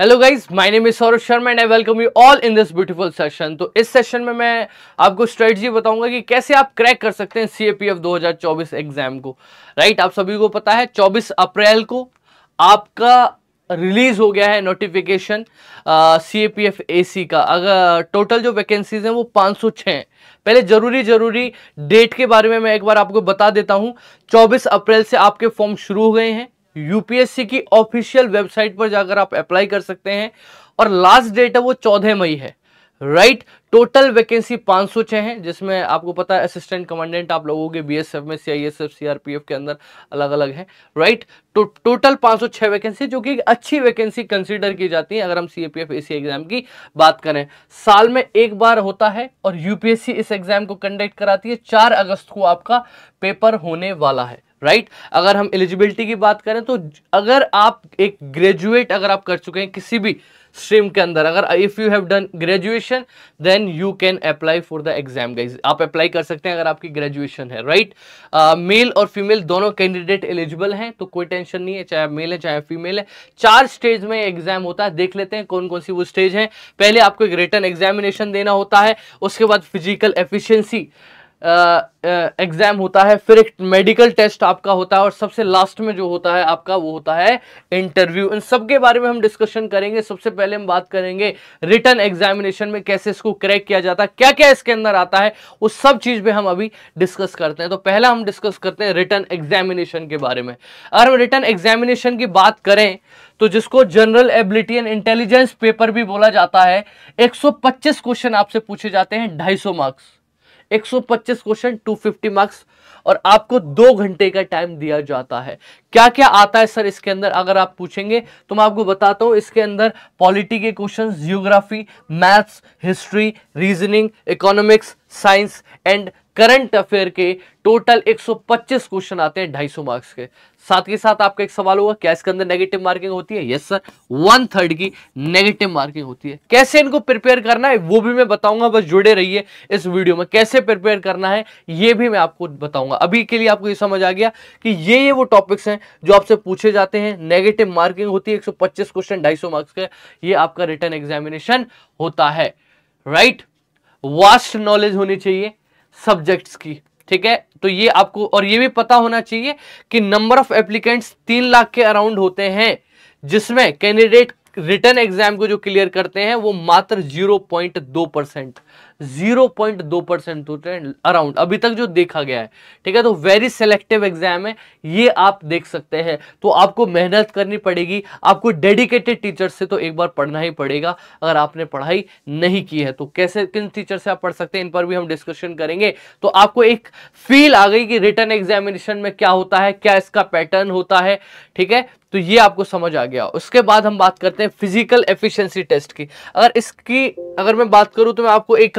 hello guys my name is Saurabh Sharma and I welcome you all in this beautiful session तो इस session में मैं आपको स्ट्रेटजी बताऊंगा कि कैसे आप क्रैक कर सकते हैं सी ए पी एफ दो हजार चौबीस एग्जाम को राइट आप सभी को पता है चौबीस अप्रैल को आपका रिलीज हो गया है notification C A P F A C का अगर टोटल जो वैकेंसीज हैं वो पाँच हैं पहले जरूरी जरूरी डेट के बारे में मैं एक बार आपको बता देता हूँ 24 अप्रैल से आपके फॉर्म शुरू हो गए हैं यूपीएससी की ऑफिशियल वेबसाइट पर जाकर आप अप्लाई कर सकते हैं और लास्ट डेट है वो चौदह मई है राइट टोटल वैकेंसी छह हैं जिसमें आपको पता है असिस्टेंट कमांडेंट आप लोगों के बीएसएफ में सीआईएसएफ सीआरपीएफ के अंदर अलग अलग है राइट तो, टोटल छह वैकेंसी जो कि अच्छी वैकेंसी कंसीडर की जाती है अगर हम सीएपीएफ एसी एग्जाम की बात करें साल में एक बार होता है और यूपीएससी इस एग्जाम को कंडक्ट कराती है चार अगस्त को आपका पेपर होने वाला है राइट अगर हम एलिजिबिलिटी की बात करें तो अगर आप एक ग्रेजुएट अगर आप कर चुके हैं किसी भी स्ट्रीम के अंदर अगर if you have done graduation then you can apply for the exam guys आप अप्लाई कर सकते हैं अगर आपकी ग्रेजुएशन है राइट मेल uh, और फीमेल दोनों कैंडिडेट एलिजिबल हैं तो कोई टेंशन नहीं है चाहे मेल है चाहे फीमेल है चार स्टेज में एग्जाम होता है देख लेते हैं कौन कौन सी वो स्टेज है पहले आपको एक रिटर्न एग्जामिनेशन देना होता है उसके बाद फिजिकल एफिशियंसी एग्ज़ाम होता है फिर एक मेडिकल टेस्ट आपका होता है और सबसे लास्ट में जो होता है आपका वो होता है इंटरव्यू इन सब के बारे में हम डिस्कशन करेंगे सबसे पहले हम बात करेंगे रिटर्न एग्जामिनेशन में कैसे इसको क्रैक किया जाता है क्या क्या इसके अंदर आता है उस सब चीज़ पे हम अभी डिस्कस करते हैं तो पहला हम डिस्कस करते हैं रिटर्न एग्जामिनेशन के बारे में अगर हम रिटर्न एग्जामिनेशन की बात करें तो जिसको general ability and intelligence paper भी बोला जाता है एक क्वेश्चन आपसे पूछे जाते हैं ढाई मार्क्स 125 क्वेश्चन 250 मार्क्स और आपको दो घंटे का टाइम दिया जाता है क्या क्या आता है सर इसके अंदर अगर आप पूछेंगे तो मैं आपको बताता हूँ इसके अंदर पॉलिटी के question geography maths history reasoning economics science and current affair के टोटल 125 क्वेश्चन आते हैं ढाई मार्क्स के साथ ही साथ आपका एक सवाल होगा क्या इसके अंदर नेगेटिव मार्किंग होती है यस सर वन थर्ड की नेगेटिव मार्किंग होती है कैसे इनको प्रिपेयर करना है वो भी मैं बताऊंगा बस जुड़े रहिए इस वीडियो में कैसे प्रिपेयर करना है ये भी मैं आपको बताऊंगा अभी के लिए आपको ये समझ आ गया कि ये ये वो टॉपिक्स हैं जो आपसे पूछे जाते हैं नेगेटिव मार्किंग होती है एक क्वेश्चन ढाई मार्क्स के ये आपका रिटर्न एग्जामिनेशन होता है राइट वास्ट नॉलेज होनी चाहिए सब्जेक्ट्स की ठीक है तो ये आपको और ये भी पता होना चाहिए कि नंबर ऑफ एप्लीकेंट्स तीन लाख के अराउंड होते हैं जिसमें कैंडिडेट रिटर्न एग्जाम को जो क्लियर करते हैं वो मात्र जीरो पॉइंट दो परसेंट 0.2 परसेंट होते हैं अराउंड अभी तक जो देखा गया है ठीक है तो वेरी सेलेक्टिव एग्जाम है ये आप देख सकते हैं तो आपको मेहनत करनी पड़ेगी आपको डेडिकेटेड टीचर से तो एक बार पढ़ना ही पड़ेगा अगर आपने पढ़ाई नहीं की है तो कैसे किन टीचर से आप पढ़ सकते हैं इन पर भी हम डिस्कशन करेंगे तो आपको एक फील आ गई कि रिटर्न एग्जामिनेशन में क्या होता है क्या इसका पैटर्न होता है ठीक है तो ये आपको समझ आ गया उसके बाद हम बात करते हैं फिजिकल एफिशिएंसी टेस्ट की अगर इसकी अगर मैं बात करूं तो मैं आपको एक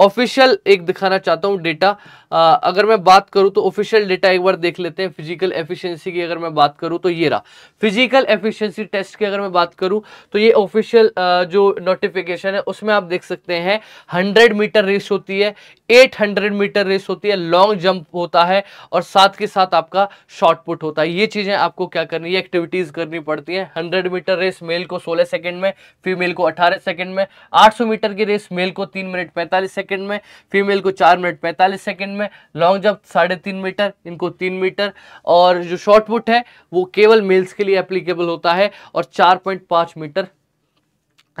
ऑफिशियल एक दिखाना चाहता हूँ डेटा आ, अगर मैं बात करूँ तो ऑफिशियल डेटा एक बार देख लेते हैं फिजिकल एफिशिएंसी की अगर मैं बात करूँ तो ये रहा फिजिकल एफिशिएंसी टेस्ट की अगर मैं बात करूँ तो ये ऑफिशियल जो नोटिफिकेशन है उसमें आप देख सकते हैं हंड्रेड मीटर रेस होती है एट हंड्रेड मीटर रेस होती है लॉन्ग जंप होता है और साथ के साथ आपका शॉर्ट पुट होता है ये चीज़ें आपको क्या करनी है एक्टिविटीज़ करनी पड़ती हैं हंड्रेड मीटर रेस मेल को सोलह सेकेंड में फीमेल को अठारह सेकेंड में आठ मीटर की रेस मेल को तीन मिनट पैंतालीस सेकेंड में फीमेल को चार मिनट पैंतालीस सेकेंड में है लॉन्ग जंप साढ़े तीन मीटर इनको तीन मीटर और जो शॉर्ट पुट है वो केवल मेल्स के लिए एप्लीकेबल होता है और चार पॉइंट पाँच मीटर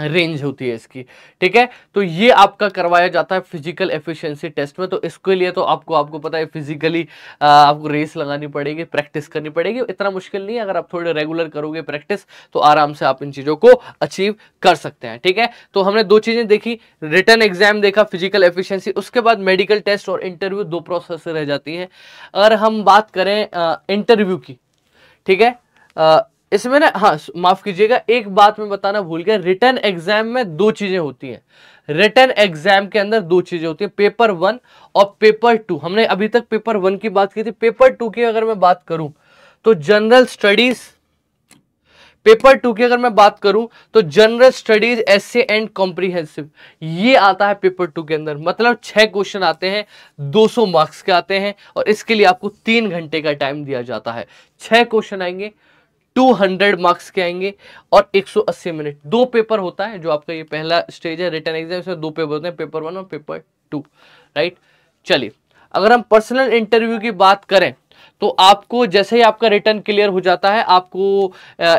रेंज होती है इसकी ठीक है तो ये आपका करवाया जाता है फिजिकल एफिशिएंसी टेस्ट में तो इसके लिए तो आपको आपको पता है फिजिकली आपको रेस लगानी पड़ेगी प्रैक्टिस करनी पड़ेगी इतना मुश्किल नहीं है अगर आप थोड़े रेगुलर करोगे प्रैक्टिस तो आराम से आप इन चीज़ों को अचीव कर सकते हैं ठीक है तो हमने दो चीज़ें देखी रिटर्न एग्जाम देखा फिजिकल एफिशियंसी उसके बाद मेडिकल टेस्ट और इंटरव्यू दो प्रोसेस रह जाती हैं अगर हम बात करें इंटरव्यू की ठीक है इसमें ना हाँ माफ कीजिएगा एक बात में बताना भूल गया रिटर्न एग्जाम में दो चीजें होती हैं रिटर्न एग्जाम के अंदर दो चीजें होती है पेपर वन और पेपर टू हमने अभी तक पेपर वन की बात की थी पेपर टू की अगर मैं बात करूं तो जनरल स्टडीज पेपर टू की अगर मैं बात करूं तो general studies essay and comprehensive ये आता है पेपर टू के अंदर मतलब छह क्वेश्चन आते हैं 200 मार्क्स के आते हैं और इसके लिए आपको तीन घंटे का टाइम दिया जाता है छह क्वेश्चन आएंगे 200 मार्क्स के आएंगे और 180 मिनट दो पेपर होता है जो आपका ये पहला स्टेज है रिटर्न एग्जाम इसमें दो पेपर होते हैं पेपर वन और पेपर टू राइट चलिए अगर हम पर्सनल इंटरव्यू की बात करें तो आपको जैसे ही आपका रिटर्न क्लियर हो जाता है आपको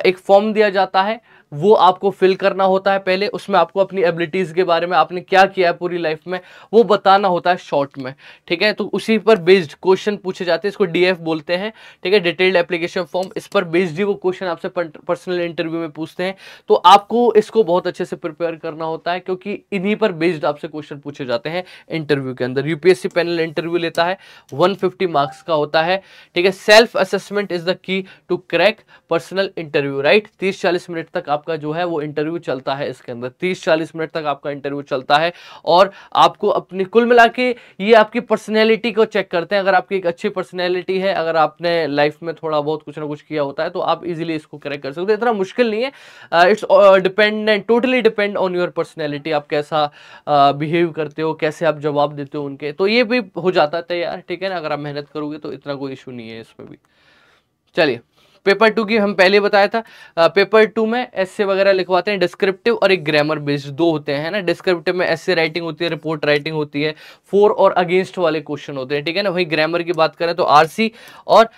एक फॉर्म दिया जाता है वो आपको फिल करना होता है पहले उसमें आपको अपनी एबिलिटीज़ के बारे में आपने क्या किया है पूरी लाइफ में वो बताना होता है शॉर्ट में ठीक है तो उसी पर बेस्ड क्वेश्चन पूछे जाते हैं इसको डीएफ बोलते हैं ठीक है डिटेल्ड एप्लीकेशन फॉर्म इस पर बेस्ड ही वो क्वेश्चन आपसे पर्सनल इंटरव्यू में पूछते हैं तो आपको इसको बहुत अच्छे से प्रिपेयर करना होता है क्योंकि इन्हीं पर बेस्ड आपसे क्वेश्चन पूछे जाते हैं इंटरव्यू के अंदर यूपीएससी पैनल इंटरव्यू लेता है वन मार्क्स का होता है ठीक है self assessment is the key to crack personal interview right तीस चालीस मिनट तक आप आपका जो है वो इंटरव्यू चलता है इसके अंदर तीस चालीस मिनट तक आपका इंटरव्यू चलता है और आपको अपनी कुल मिला के ये आपकी पर्सनैलिटी को चेक करते हैं अगर आपकी एक अच्छी पर्सनैलिटी है अगर आपने लाइफ में थोड़ा बहुत कुछ ना कुछ किया होता है तो आप इजिली इसको करेक्ट कर सकते हो इतना मुश्किल नहीं है it's depend totally depend on your personality आप कैसा बिहेव करते हो कैसे आप जवाब देते हो उनके तो ये भी हो जाता है यार ठीक है ना अगर आप मेहनत करोगे तो इतना कोई इशू नहीं है इसमें भी चलिए पेपर टू की हम पहले बताया था आ, पेपर टू में एस वगैरह लिखवाते हैं डिस्क्रिप्टिव और एक ग्रामर बेस्ड दो होते हैं ना डिस्क्रिप्टिव में एस राइटिंग होती है रिपोर्ट राइटिंग होती है फोर और अगेंस्ट वाले क्वेश्चन होते हैं ठीक है ना वही ग्रामर की बात करें तो आर और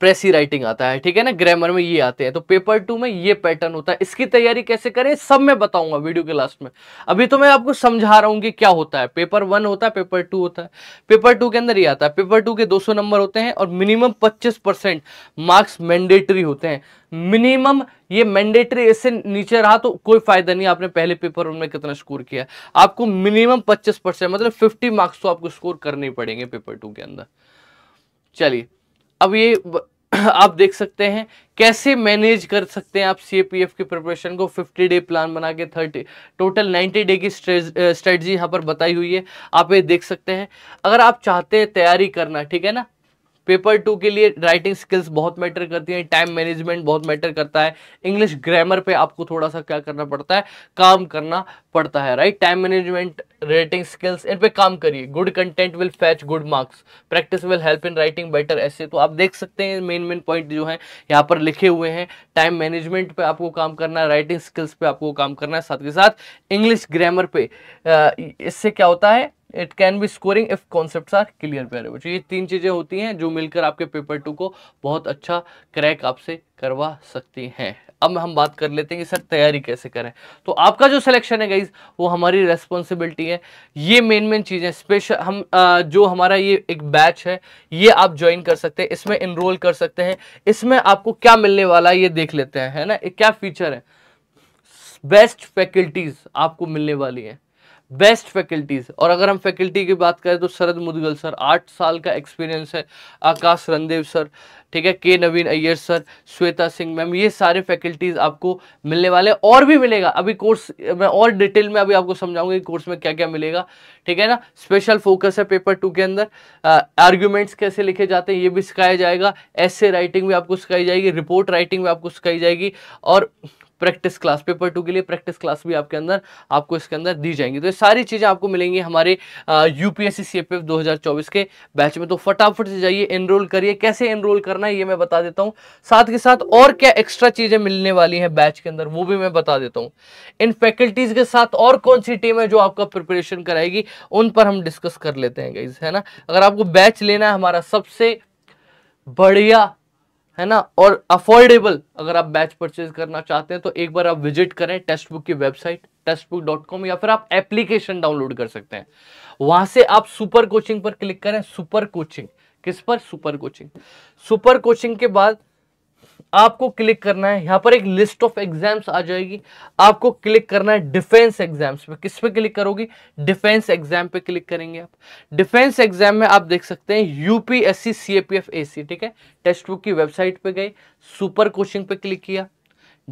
प्रेसी राइटिंग आता है ठीक है ना ग्रामर में ये आते हैं तो पेपर टू में ये पैटर्न होता है इसकी तैयारी कैसे करें सब मैं बताऊंगा वीडियो के लास्ट में अभी तो मैं आपको समझा रहा हूँ कि क्या होता है पेपर वन होता है पेपर टू होता है पेपर टू के अंदर ये आता है पेपर टू के 200 नंबर होते हैं और मिनिमम 25 परसेंट मार्क्स मैंडेटरी होते हैं मिनिमम ये मैंडेटरी इससे नीचे रहा तो कोई फायदा नहीं आपने पहले पेपर में कितना स्कोर किया आपको मिनिमम पच्चीस परसेंट मतलब फिफ्टी मार्क्स तो आपको स्कोर करने पड़ेंगे पेपर टू के अंदर चलिए अब ये आप देख सकते हैं कैसे मैनेज कर सकते हैं आप सी के प्रिपरेशन को 50 डे प्लान बना के 30 टोटल 90 डे की स्ट्रेटजी यहाँ पर बताई हुई है आप ये देख सकते हैं अगर आप चाहते हैं तैयारी करना ठीक है ना पेपर टू के लिए राइटिंग स्किल्स बहुत मैटर करती है टाइम मैनेजमेंट बहुत मैटर करता है इंग्लिश ग्रामर पे आपको थोड़ा सा क्या करना पड़ता है काम करना पड़ता है right time management writing skills इन पे काम करिए good content will fetch good marks practice will help in writing better ऐसे तो आप देख सकते हैं मेन मेन पॉइंट जो है यहाँ पर लिखे हुए हैं टाइम मैनेजमेंट पे आपको काम करना है राइटिंग स्किल्स पे आपको काम करना है साथ के साथ इंग्लिश ग्रामर पे इससे क्या होता है it can be scoring if concept are clear पेयर बच्चों ये तीन चीज़ें होती हैं जो मिलकर आपके पेपर टू को बहुत अच्छा क्रैक आपसे करवा सकती हैं अब हम बात कर लेते हैं कि सर तैयारी कैसे करें तो आपका जो सिलेक्शन है गाइज वो हमारी रेस्पॉन्सिबिलिटी है ये मेन मेन चीज़ें स्पेशल हम आ, जो हमारा ये एक बैच है ये आप ज्वाइन कर सकते हैं इसमें इनरोल कर सकते हैं इसमें आपको क्या मिलने वाला है ये देख लेते हैं है ना एक क्या फीचर है बेस्ट फैकल्टीज आपको मिलने वाली है बेस्ट फैकल्टीज़ और अगर हम फैकल्टी की बात करें तो शरद मुदगल सर आठ साल का एक्सपीरियंस है आकाश रणदेव सर ठीक है के नवीन अय्यर सर श्वेता सिंह मैम ये सारे फैकल्टीज़ आपको मिलने वाले और भी मिलेगा अभी कोर्स मैं और डिटेल में अभी आपको समझाऊंगा कि कोर्स में क्या क्या मिलेगा ठीक है ना स्पेशल फोकस है पेपर टू के अंदर आर्ग्यूमेंट्स कैसे लिखे जाते हैं ये भी सिखाया जाएगा ऐसे राइटिंग भी आपको सिखाई जाएगी रिपोर्ट राइटिंग भी आपको सिखाई जाएगी और प्रैक्टिस क्लास पेपर टू के लिए प्रैक्टिस क्लास भी आपके अंदर आपको इसके अंदर दी जाएंगी तो ये सारी चीज़ें आपको मिलेंगी हमारे यूपीएससी पी एस के बैच में तो फटाफट से जाइए एनरोल करिए कैसे एनरोल करना है ये मैं बता देता हूँ साथ के साथ और क्या एक्स्ट्रा चीज़ें मिलने वाली हैं बैच के अंदर वो भी मैं बता देता हूँ इन फैकल्टीज़ के साथ और कौन सी टीम है जो आपका प्रिपरेशन कराएगी उन पर हम डिस्कस कर लेते हैं गाइज है ना अगर आपको बैच लेना है हमारा सबसे बढ़िया है ना और अफोर्डेबल अगर आप बैच परचेज करना चाहते हैं तो एक बार आप विजिट करें टेक्स्ट बुक की website text book dot com या फिर आप एप्लीकेशन डाउनलोड कर सकते हैं वहां से आप सुपर कोचिंग पर क्लिक करें सुपर कोचिंग किस पर सुपर कोचिंग सुपर कोचिंग के बाद आपको क्लिक करना है यहाँ पर एक लिस्ट ऑफ एग्जाम्स आ जाएगी आपको क्लिक करना है डिफेंस एग्जाम्स पे किस पे क्लिक करोगी डिफेंस एग्जाम पे क्लिक करेंगे आप डिफेंस एग्जाम में आप देख सकते हैं यूपीएससी सीएपीएफ एसी ठीक है टेक्स्ट बुक की वेबसाइट पे गए सुपर कोचिंग पे क्लिक किया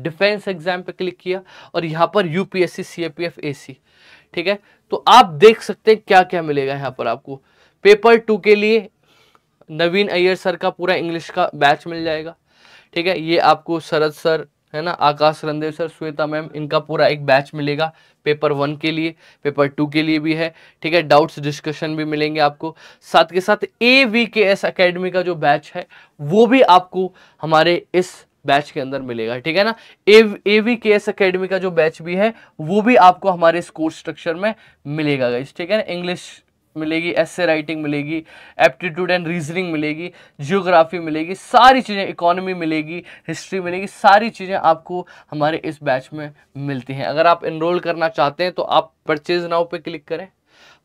डिफेंस एग्जाम पे क्लिक किया और यहाँ पर यूपीएससी सीएपीएफ सी ठीक है तो आप देख सकते हैं क्या क्या मिलेगा यहाँ पर आपको पेपर टू के लिए नवीन अय्यर सर का पूरा इंग्लिश का बैच मिल जाएगा ठीक है ये आपको शरद सर है ना आकाश रणदेव सर श्वेता मैम इनका पूरा एक बैच मिलेगा पेपर वन के लिए पेपर टू के लिए भी है ठीक है डाउट्स डिस्कशन भी मिलेंगे आपको साथ के साथ A V K S academy का जो बैच है वो भी आपको हमारे इस बैच के अंदर मिलेगा ठीक है ना A V K S academy का जो बैच भी है वो भी आपको हमारे इस कोर्स स्ट्रक्चर में मिलेगा इस ठीक है ना इंग्लिश मिलेगी एस राइटिंग मिलेगी एप्टीट्यूड एंड रीजनिंग मिलेगी जियोग्राफी मिलेगी सारी चीज़ें इकोनॉमी मिलेगी हिस्ट्री मिलेगी सारी चीज़ें आपको हमारे इस बैच में मिलती हैं अगर आप इनरोल करना चाहते हैं तो आप परचेज नाउ पे क्लिक करें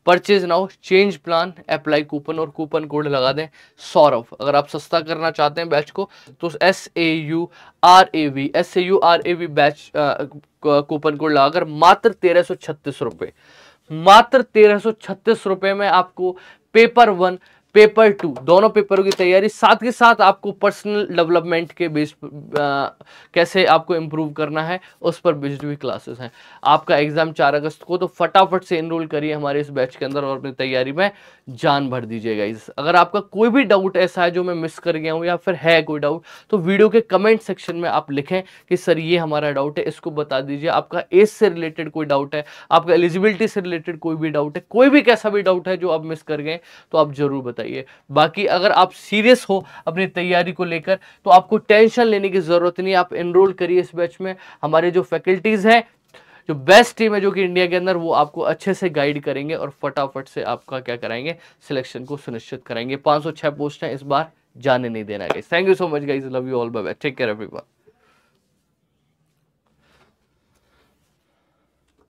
purchase now change plan apply coupon और कूपन कोड लगा दें सौरव अगर आप सस्ता करना चाहते हैं बैच को तो S A U R A V S A U R A V batch coupon code लगाकर मात्र तेरह सौ छत्तीस रुपये मात्र तेरह सौ छत्तीस रुपए में आपको पेपर वन पेपर टू दोनों पेपरों की तैयारी साथ के साथ आपको पर्सनल डेवलपमेंट के बेस कैसे आपको इम्प्रूव करना है उस पर बेस्ड भी क्लासेस हैं आपका एग्ज़ाम चार अगस्त को तो फटाफट से इनरोल करिए हमारे इस बैच के अंदर और अपनी तैयारी में जान भर दीजिएगा इस अगर आपका कोई भी डाउट ऐसा है जो मैं मिस कर गया हूँ या फिर है कोई डाउट तो वीडियो के कमेंट सेक्शन में आप लिखें कि सर ये हमारा डाउट है इसको बता दीजिए आपका एज से रिलेटेड कोई डाउट है आपका एलिजिबिलिटी से रिलेटेड कोई भी डाउट है कोई भी कैसा भी डाउट है जो आप मिस कर गए तो आप ज़रूर बताए बताइए बाकी अगर आप सीरियस हो अपनी तैयारी को लेकर तो आपको टेंशन लेने की ज़रूरत नहीं आप एनरोल करिए इस बैच में हमारे जो फैकल्टीज़ हैं जो बेस्ट टीम है जो कि इंडिया के अंदर वो आपको अच्छे से गाइड करेंगे और फटाफट से आपका क्या कराएंगे सिलेक्शन को सुनिश्चित कराएंगे छह पोस्ट है इस बार जाने नहीं देना guys thank you so much guys love you all bye take care everyone